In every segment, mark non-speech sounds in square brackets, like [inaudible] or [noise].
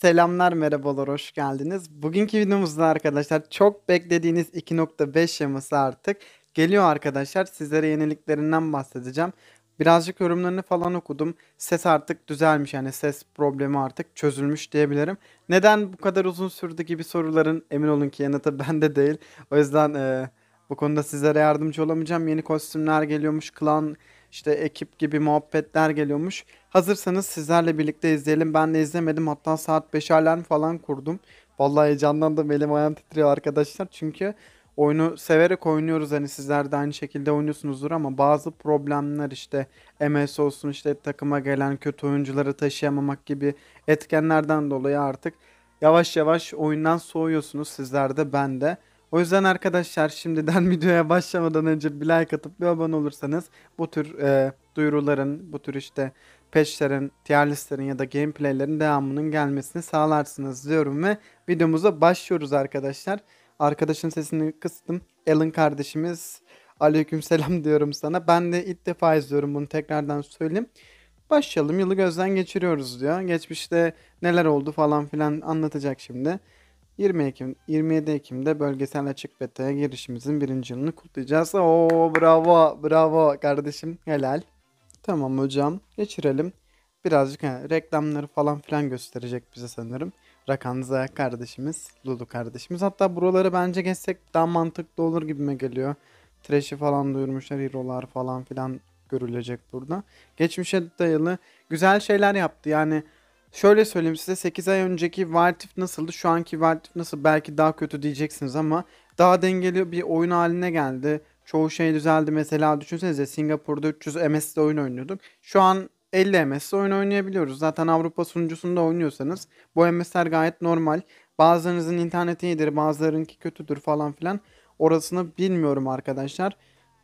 Selamlar, merhabalar, hoş geldiniz. Bugünkü videomuzda arkadaşlar çok beklediğiniz 2.5 yaması artık geliyor arkadaşlar. Sizlere yeniliklerinden bahsedeceğim. Birazcık yorumlarını falan okudum. Ses artık düzelmiş yani ses problemi artık çözülmüş diyebilirim. Neden bu kadar uzun sürdü gibi soruların emin olun ki yanıtı [laughs] bende değil. O yüzden e, bu konuda sizlere yardımcı olamayacağım. Yeni kostümler geliyormuş, klan işte ekip gibi muhabbetler geliyormuş. Hazırsanız sizlerle birlikte izleyelim. Ben de izlemedim. Hatta saat 5 alarm falan kurdum. Vallahi heyecanlandım. Elim ayağım titriyor arkadaşlar. Çünkü oyunu severek oynuyoruz. Hani sizler de aynı şekilde oynuyorsunuzdur ama bazı problemler işte MS olsun işte takıma gelen kötü oyuncuları taşıyamamak gibi etkenlerden dolayı artık yavaş yavaş oyundan soğuyorsunuz sizler de ben de. O yüzden arkadaşlar şimdiden [laughs] videoya başlamadan önce bir like atıp bir abone olursanız bu tür e, duyuruların, bu tür işte patchlerin, tier ya da gameplaylerin devamının gelmesini sağlarsınız diyorum ve videomuza başlıyoruz arkadaşlar. Arkadaşın sesini kıstım. Alan kardeşimiz aleykümselam [laughs] diyorum sana. Ben de ilk defa izliyorum bunu tekrardan söyleyeyim. Başlayalım yılı gözden geçiriyoruz diyor. Geçmişte neler oldu falan filan anlatacak şimdi. 20 Ekim, 27 Ekim'de bölgesel açık beta'ya girişimizin birinci yılını kutlayacağız. Oo bravo, bravo kardeşim, helal. Tamam hocam geçirelim. Birazcık yani reklamları falan filan gösterecek bize sanırım. Rakanza kardeşimiz, Lulu kardeşimiz. Hatta buraları bence geçsek daha mantıklı olur gibime geliyor. Trash'i falan duyurmuşlar, hero'lar falan filan görülecek burada. Geçmişe dayalı güzel şeyler yaptı. Yani şöyle söyleyeyim size 8 ay önceki Valtif nasıldı? Şu anki Valtif nasıl? Belki daha kötü diyeceksiniz ama daha dengeli bir oyun haline geldi çoğu şey düzeldi. Mesela düşünsenize Singapur'da 300 MS'de oyun oynuyorduk. Şu an 50 MS'de oyun oynayabiliyoruz. Zaten Avrupa sunucusunda oynuyorsanız bu MS'ler gayet normal. Bazılarınızın interneti iyidir, bazılarınki kötüdür falan filan. Orasını bilmiyorum arkadaşlar.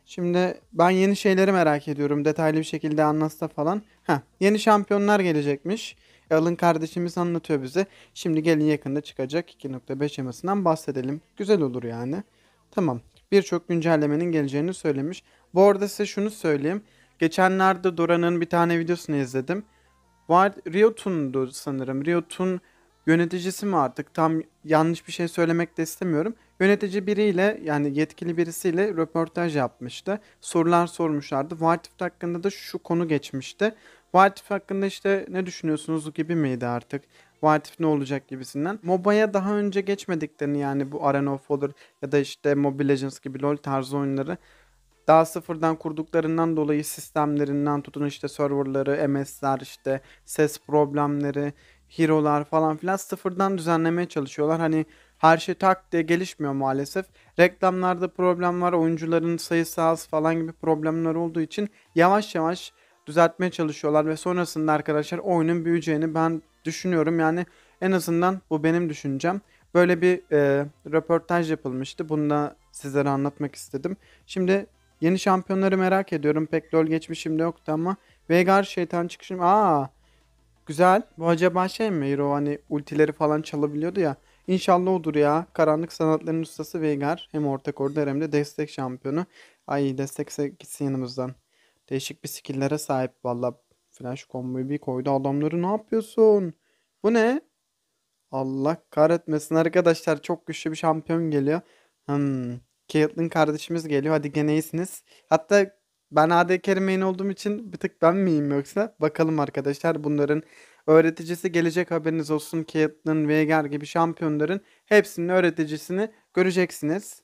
Şimdi ben yeni şeyleri merak ediyorum. Detaylı bir şekilde anlatsa falan. Heh, yeni şampiyonlar gelecekmiş. Alın kardeşimiz anlatıyor bize. Şimdi gelin yakında çıkacak 2.5 emasından bahsedelim. Güzel olur yani. Tamam birçok güncellemenin geleceğini söylemiş. Bu arada size şunu söyleyeyim. Geçenlerde Dora'nın bir tane videosunu izledim. Var Riot'undu sanırım. Riot'un yöneticisi mi artık tam yanlış bir şey söylemek de istemiyorum. Yönetici biriyle yani yetkili birisiyle röportaj yapmıştı. Sorular sormuşlardı. Vartif hakkında da şu konu geçmişti. Vartif hakkında işte ne düşünüyorsunuz gibi miydi artık? bu ne olacak gibisinden. MOBA'ya daha önce geçmediklerini yani bu Arena of olur ya da işte Mobile Legends gibi LoL tarzı oyunları daha sıfırdan kurduklarından dolayı sistemlerinden tutun işte serverları, MS'ler işte ses problemleri, hero'lar falan filan sıfırdan düzenlemeye çalışıyorlar. Hani her şey tak diye gelişmiyor maalesef. Reklamlarda problem var, oyuncuların sayısı az falan gibi problemler olduğu için yavaş yavaş düzeltmeye çalışıyorlar ve sonrasında arkadaşlar oyunun büyüyeceğini ben düşünüyorum. Yani en azından bu benim düşüncem. Böyle bir e, röportaj yapılmıştı. Bunu da sizlere anlatmak istedim. Şimdi yeni şampiyonları merak ediyorum. Pek LoL geçmişimde yoktu ama Veigar şeytan çıkışım. Aa güzel. Bu acaba şey mi? Hero hani ultileri falan çalabiliyordu ya. İnşallah odur ya. Karanlık sanatların ustası Veigar. Hem ortak orada hem de destek şampiyonu. Ay destekse gitsin yanımızdan. Değişik bir skillere sahip valla. Flash komboyu bir koydu. Adamları ne yapıyorsun? Bu ne? Allah kahretmesin arkadaşlar. Çok güçlü bir şampiyon geliyor. Hmm. Caitlyn kardeşimiz geliyor. Hadi gene iyisiniz. Hatta ben AD Kerim'in olduğum için bir tık ben miyim yoksa? Bakalım arkadaşlar bunların öğreticisi gelecek haberiniz olsun. Caitlyn, Veigar gibi şampiyonların hepsinin öğreticisini göreceksiniz.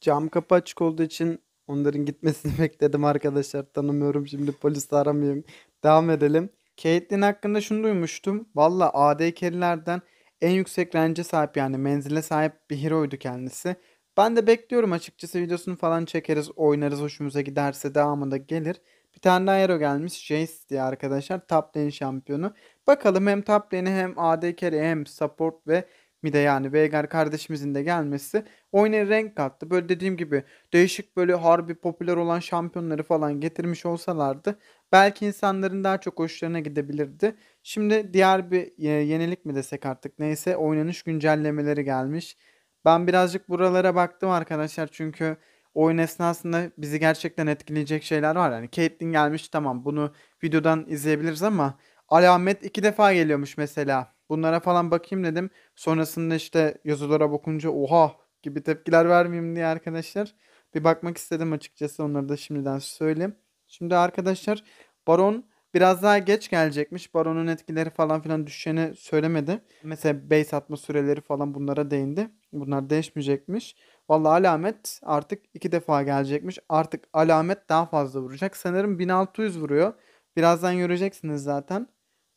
Cam kapı açık olduğu için onların gitmesini [laughs] bekledim arkadaşlar. Tanımıyorum şimdi polisi aramayayım. Devam edelim. Caitlyn hakkında şunu duymuştum. Valla AD carry'lerden en yüksek range sahip yani menzile sahip bir hero'ydu kendisi. Ben de bekliyorum açıkçası videosunu falan çekeriz, oynarız hoşumuza giderse devamında gelir. Bir tane daha hero gelmiş Jace diye arkadaşlar top lane şampiyonu. Bakalım hem top lane'e hem AD carry hem support ve mide yani Veigar kardeşimizin de gelmesi oyuna renk kattı. Böyle dediğim gibi değişik böyle harbi popüler olan şampiyonları falan getirmiş olsalardı belki insanların daha çok hoşlarına gidebilirdi. Şimdi diğer bir e, yenilik mi desek artık neyse oynanış güncellemeleri gelmiş. Ben birazcık buralara baktım arkadaşlar çünkü oyun esnasında bizi gerçekten etkileyecek şeyler var. Yani Caitlyn gelmiş tamam bunu videodan izleyebiliriz ama alamet iki defa geliyormuş mesela. Bunlara falan bakayım dedim. Sonrasında işte yazılara bakınca oha gibi tepkiler vermeyeyim diye arkadaşlar. Bir bakmak istedim açıkçası onları da şimdiden söyleyeyim. Şimdi arkadaşlar Baron biraz daha geç gelecekmiş. Baron'un etkileri falan filan düşeceğini söylemedi. Mesela base atma süreleri falan bunlara değindi. Bunlar değişmeyecekmiş. Valla alamet artık iki defa gelecekmiş. Artık alamet daha fazla vuracak. Sanırım 1600 vuruyor. Birazdan göreceksiniz zaten.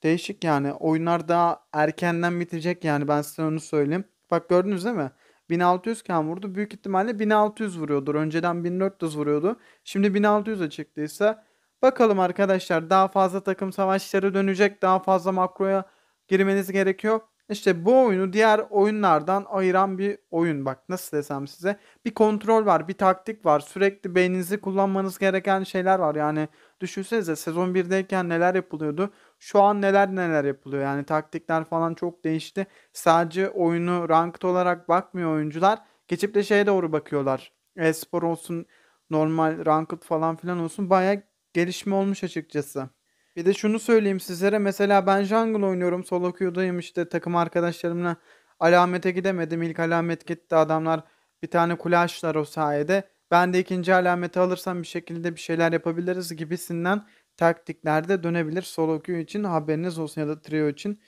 Değişik yani. Oyunlar daha erkenden bitecek yani ben size onu söyleyeyim. Bak gördünüz değil mi? 1600 iken vurdu. Büyük ihtimalle 1600 vuruyordur. Önceden 1400 vuruyordu. Şimdi 1600'e çıktıysa bakalım arkadaşlar daha fazla takım savaşları dönecek. Daha fazla makroya girmeniz gerekiyor. İşte bu oyunu diğer oyunlardan ayıran bir oyun bak nasıl desem size. Bir kontrol var, bir taktik var. Sürekli beyninizi kullanmanız gereken şeyler var. Yani düşünsenize sezon 1'deyken neler yapılıyordu şu an neler neler yapılıyor. Yani taktikler falan çok değişti. Sadece oyunu ranked olarak bakmıyor oyuncular. Geçip de şeye doğru bakıyorlar. espor olsun, normal ranked falan filan olsun. Baya gelişme olmuş açıkçası. Bir de şunu söyleyeyim sizlere. Mesela ben jungle oynuyorum. Solo queue'dayım işte takım arkadaşlarımla. Alamete gidemedim. İlk alamet gitti. Adamlar bir tane kule o sayede. Ben de ikinci alameti alırsam bir şekilde bir şeyler yapabiliriz gibisinden taktiklerde dönebilir. Solokyu için haberiniz olsun ya da trio için.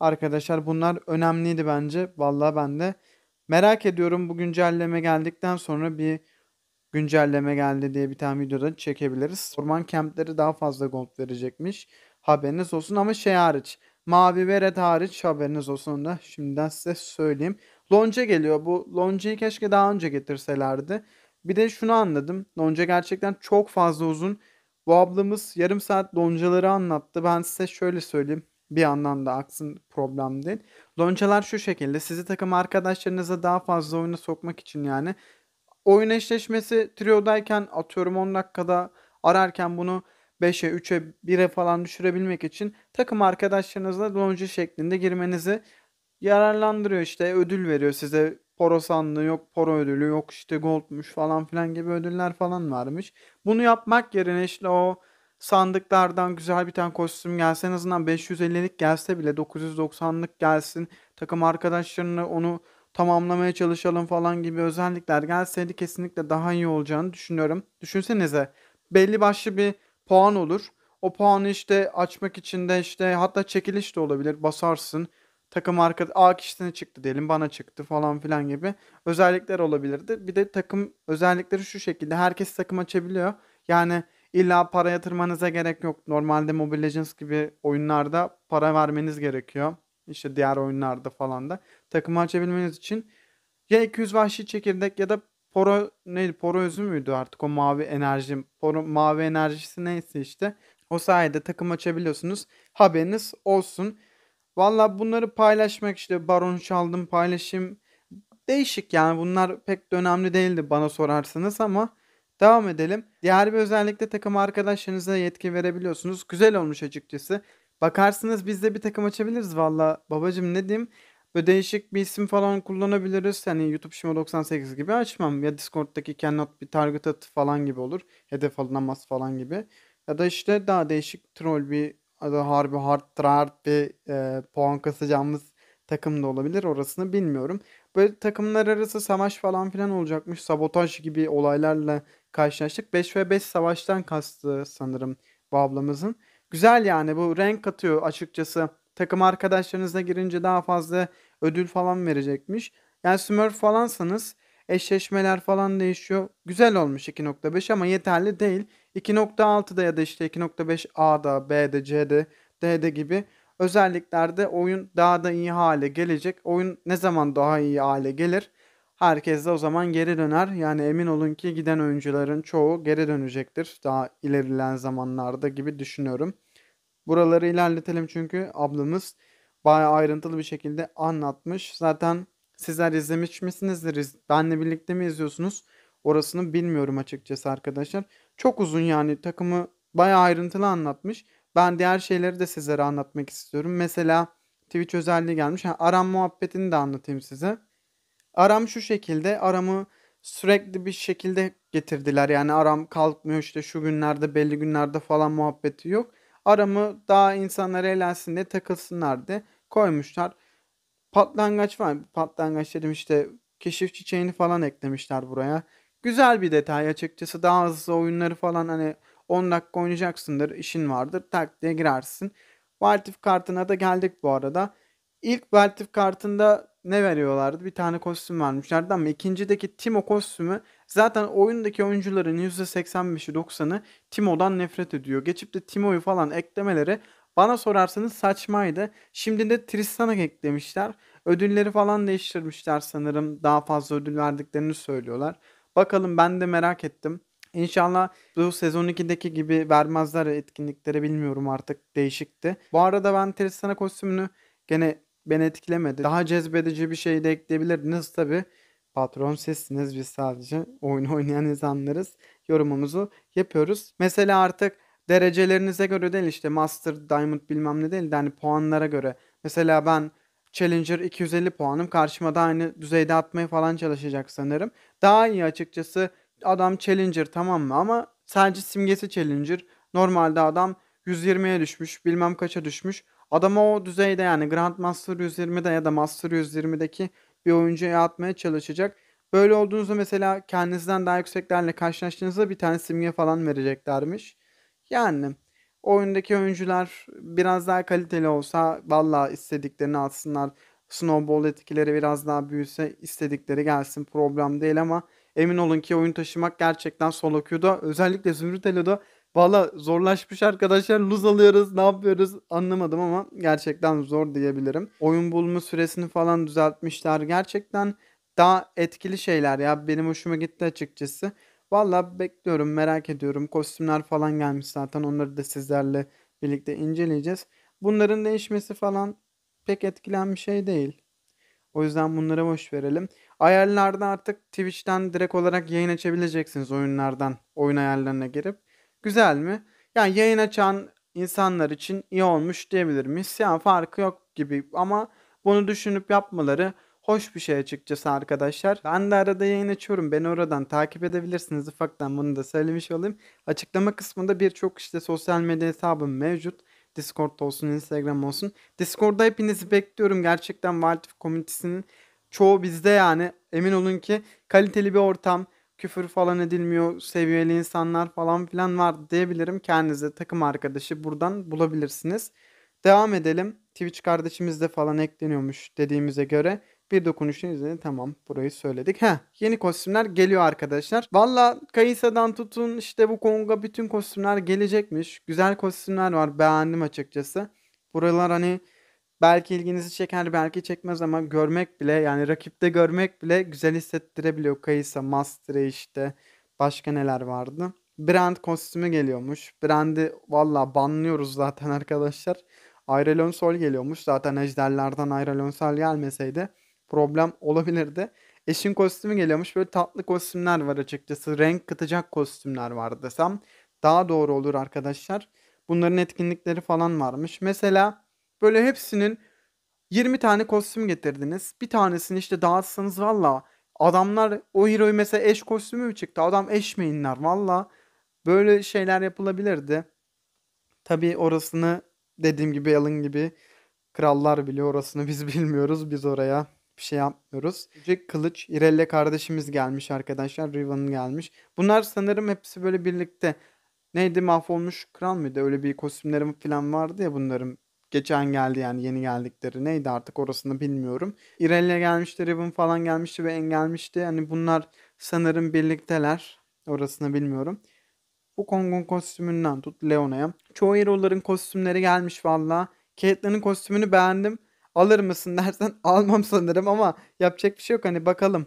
Arkadaşlar bunlar önemliydi bence. vallahi ben de merak ediyorum bu güncelleme geldikten sonra bir güncelleme geldi diye bir tane videoda çekebiliriz. Orman kempleri daha fazla gold verecekmiş. Haberiniz olsun ama şey hariç. Mavi ve red hariç haberiniz olsun onu da şimdiden size söyleyeyim. Lonca geliyor. Bu Lonca'yı keşke daha önce getirselerdi. Bir de şunu anladım. Lonca gerçekten çok fazla uzun bu ablamız yarım saat loncaları anlattı. Ben size şöyle söyleyeyim. Bir yandan da aksın problem değil. Loncalar şu şekilde. Sizi takım arkadaşlarınıza daha fazla oyuna sokmak için yani. Oyun eşleşmesi triodayken atıyorum 10 dakikada ararken bunu 5'e 3'e 1'e falan düşürebilmek için takım arkadaşlarınızla lonca şeklinde girmenizi yararlandırıyor işte ödül veriyor size Poro sandığı yok, Poro ödülü yok, işte Gold'muş falan filan gibi ödüller falan varmış. Bunu yapmak yerine işte o sandıklardan güzel bir tane kostüm gelse en azından 550'lik gelse bile 990'lık gelsin. Takım arkadaşlarını onu tamamlamaya çalışalım falan gibi özellikler gelseydi kesinlikle daha iyi olacağını düşünüyorum. Düşünsenize belli başlı bir puan olur. O puanı işte açmak için de işte hatta çekiliş de olabilir basarsın takım arka A kişisine çıktı diyelim bana çıktı falan filan gibi özellikler olabilirdi. Bir de takım özellikleri şu şekilde herkes takım açabiliyor. Yani illa para yatırmanıza gerek yok. Normalde Mobile Legends gibi oyunlarda para vermeniz gerekiyor. İşte diğer oyunlarda falan da. Takımı açabilmeniz için ya 200 vahşi çekirdek ya da poro neydi poro özü müydü artık o mavi enerji poro mavi enerjisi neyse işte o sayede takım açabiliyorsunuz haberiniz olsun. Valla bunları paylaşmak işte Baron Çaldım paylaşayım değişik yani bunlar pek de önemli değildi bana sorarsanız ama devam edelim. Diğer bir özellikle takım arkadaşlarınıza yetki verebiliyorsunuz. Güzel olmuş açıkçası. Bakarsınız biz de bir takım açabiliriz valla babacım ne diyeyim. Böyle değişik bir isim falan kullanabiliriz. Hani YouTube Şimo 98 gibi açmam. Ya Discord'daki cannot bir target at falan gibi olur. Hedef alınamaz falan gibi. Ya da işte daha değişik troll bir harbi hard hard bir e, puan kasacağımız takım da olabilir. Orasını bilmiyorum. Böyle takımlar arası savaş falan filan olacakmış. Sabotaj gibi olaylarla karşılaştık. 5 ve 5 savaştan kastı sanırım bu ablamızın. Güzel yani bu renk katıyor açıkçası. Takım arkadaşlarınızla girince daha fazla ödül falan verecekmiş. Yani Smurf falansanız Eşleşmeler falan değişiyor. Güzel olmuş 2.5 ama yeterli değil. 2.6'da ya da işte 2.5 A'da, B'de, C'de, D'de gibi özelliklerde oyun daha da iyi hale gelecek. Oyun ne zaman daha iyi hale gelir? Herkes de o zaman geri döner. Yani emin olun ki giden oyuncuların çoğu geri dönecektir daha ilerilen zamanlarda gibi düşünüyorum. Buraları ilerletelim çünkü ablamız bayağı ayrıntılı bir şekilde anlatmış. Zaten Sizler izlemiş misinizdir? Benle birlikte mi izliyorsunuz? Orasını bilmiyorum açıkçası arkadaşlar. Çok uzun yani takımı bayağı ayrıntılı anlatmış. Ben diğer şeyleri de sizlere anlatmak istiyorum. Mesela Twitch özelliği gelmiş. Ha, aram muhabbetini de anlatayım size. Aram şu şekilde. Aramı sürekli bir şekilde getirdiler. Yani aram kalkmıyor işte şu günlerde belli günlerde falan muhabbeti yok. Aramı daha insanlar eğlensin diye takılsınlar diye koymuşlar patlangaç var. Patlangaç dedim işte keşif çiçeğini falan eklemişler buraya. Güzel bir detay açıkçası. Daha hızlı oyunları falan hani 10 dakika oynayacaksındır. işin vardır. Tak diye girersin. Valtif kartına da geldik bu arada. İlk Valtif kartında ne veriyorlardı? Bir tane kostüm vermişlerdi ama ikincideki Timo kostümü zaten oyundaki oyuncuların %85'i 90'ı Timo'dan nefret ediyor. Geçip de Timo'yu falan eklemeleri bana sorarsanız saçmaydı. Şimdi de Tristan'a eklemişler. Ödülleri falan değiştirmişler sanırım. Daha fazla ödül verdiklerini söylüyorlar. Bakalım ben de merak ettim. İnşallah bu sezon 2'deki gibi vermezler etkinliklere bilmiyorum artık değişikti. Bu arada ben Tristana kostümünü gene beni etkilemedi. Daha cezbedici bir şey de ekleyebilirdiniz tabi. Patron sizsiniz biz sadece oyun [laughs] oynayan insanlarız. Yorumumuzu yapıyoruz. Mesela artık derecelerinize göre değil işte Master, Diamond bilmem ne değil yani puanlara göre. Mesela ben Challenger 250 puanım. Karşıma da aynı düzeyde atmaya falan çalışacak sanırım. Daha iyi açıkçası adam Challenger tamam mı ama sadece simgesi Challenger. Normalde adam 120'ye düşmüş bilmem kaça düşmüş. adama o düzeyde yani Grandmaster 120'de ya da Master 120'deki bir oyuncuya atmaya çalışacak. Böyle olduğunuzda mesela kendinizden daha yükseklerle karşılaştığınızda bir tane simge falan vereceklermiş. Yani oyundaki oyuncular biraz daha kaliteli olsa valla istediklerini alsınlar. Snowball etkileri biraz daha büyüse istedikleri gelsin problem değil ama emin olun ki oyun taşımak gerçekten solo queue'da özellikle Zümrüt Elo'da valla zorlaşmış arkadaşlar. Luz alıyoruz ne yapıyoruz anlamadım ama gerçekten zor diyebilirim. Oyun bulma süresini falan düzeltmişler. Gerçekten daha etkili şeyler ya benim hoşuma gitti açıkçası. Valla bekliyorum, merak ediyorum. Kostümler falan gelmiş zaten. Onları da sizlerle birlikte inceleyeceğiz. Bunların değişmesi falan pek etkilen bir şey değil. O yüzden bunlara boş verelim. Ayarlarda artık Twitch'ten direkt olarak yayın açabileceksiniz oyunlardan. Oyun ayarlarına girip. Güzel mi? Yani yayın açan insanlar için iyi olmuş diyebilir miyiz? Yani farkı yok gibi ama bunu düşünüp yapmaları hoş bir şey açıkçası arkadaşlar. Ben de arada yayın açıyorum. Beni oradan takip edebilirsiniz ufaktan bunu da söylemiş olayım. Açıklama kısmında birçok işte sosyal medya hesabım mevcut. Discord'da olsun, Instagram olsun. Discord'da hepinizi bekliyorum. Gerçekten Valtif komünitesinin çoğu bizde yani. Emin olun ki kaliteli bir ortam. Küfür falan edilmiyor. Seviyeli insanlar falan filan var diyebilirim. Kendinize takım arkadaşı buradan bulabilirsiniz. Devam edelim. Twitch kardeşimiz de falan ekleniyormuş dediğimize göre. Bir dokunuşun izlenir. Tamam burayı söyledik. Heh yeni kostümler geliyor arkadaşlar. Valla Kayısa'dan tutun işte bu Kong'a bütün kostümler gelecekmiş. Güzel kostümler var beğendim açıkçası. Buralar hani belki ilginizi çeker belki çekmez ama görmek bile yani rakipte görmek bile güzel hissettirebiliyor. Kayısa, Master'ı işte başka neler vardı. Brand kostümü geliyormuş. Brand'i valla banlıyoruz zaten arkadaşlar. Ayrelon Sol geliyormuş. Zaten ejderlerden Ayrelon Sol gelmeseydi problem olabilirdi. Eşin kostümü geliyormuş. Böyle tatlı kostümler var açıkçası. Renk katacak kostümler var desem daha doğru olur arkadaşlar. Bunların etkinlikleri falan varmış. Mesela böyle hepsinin 20 tane kostüm getirdiniz. Bir tanesini işte dağıtsanız valla adamlar o hero'yu mesela eş kostümü mü çıktı? Adam eş mainler valla. Böyle şeyler yapılabilirdi. Tabi orasını dediğim gibi Alan gibi krallar biliyor orasını biz [laughs] bilmiyoruz. Biz oraya bir şey yapmıyoruz. Cüce Kılıç, İrelle kardeşimiz gelmiş arkadaşlar. Riven gelmiş. Bunlar sanırım hepsi böyle birlikte. Neydi mahvolmuş kral mıydı? Öyle bir kostümlerim falan vardı ya bunların. Geçen geldi yani yeni geldikleri. Neydi artık orasını bilmiyorum. İrelle gelmişti, Riven falan gelmişti ve engelmişti. gelmişti. Hani bunlar sanırım birlikteler. Orasını bilmiyorum. Bu Kong'un kostümünden tut Leona'ya. Çoğu hero'ların kostümleri gelmiş valla. Caitlyn'in kostümünü beğendim alır mısın [laughs] dersen almam sanırım ama yapacak bir şey yok. Hani bakalım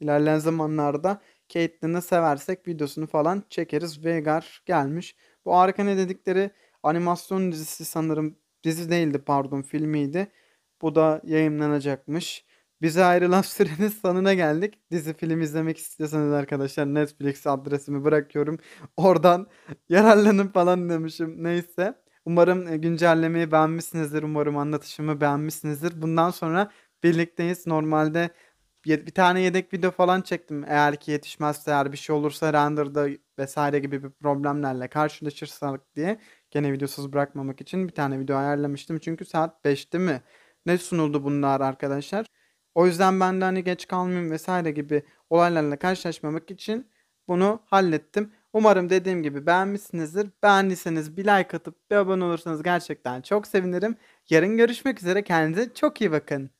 ilerleyen zamanlarda Caitlyn'i seversek videosunu falan çekeriz. Veigar gelmiş. Bu arka ne dedikleri animasyon dizisi sanırım dizi değildi pardon filmiydi. Bu da yayınlanacakmış. Bize ayrılan [laughs] sürenin sonuna geldik. Dizi film izlemek istiyorsanız arkadaşlar Netflix adresimi bırakıyorum. Oradan yararlanın falan demişim. Neyse. Umarım e, güncellemeyi beğenmişsinizdir. Umarım anlatışımı beğenmişsinizdir. Bundan sonra birlikteyiz. Normalde bir tane yedek video falan çektim. Eğer ki yetişmezse eğer bir şey olursa renderda vesaire gibi bir problemlerle karşılaşırsak diye gene videosuz bırakmamak için bir tane video ayarlamıştım. Çünkü saat 5'ti mi? Ne sunuldu bunlar arkadaşlar? O yüzden ben de hani geç kalmayayım vesaire gibi olaylarla karşılaşmamak için bunu hallettim. Umarım dediğim gibi beğenmişsinizdir. Beğendiyseniz bir like atıp bir abone olursanız gerçekten çok sevinirim. Yarın görüşmek üzere. Kendinize çok iyi bakın.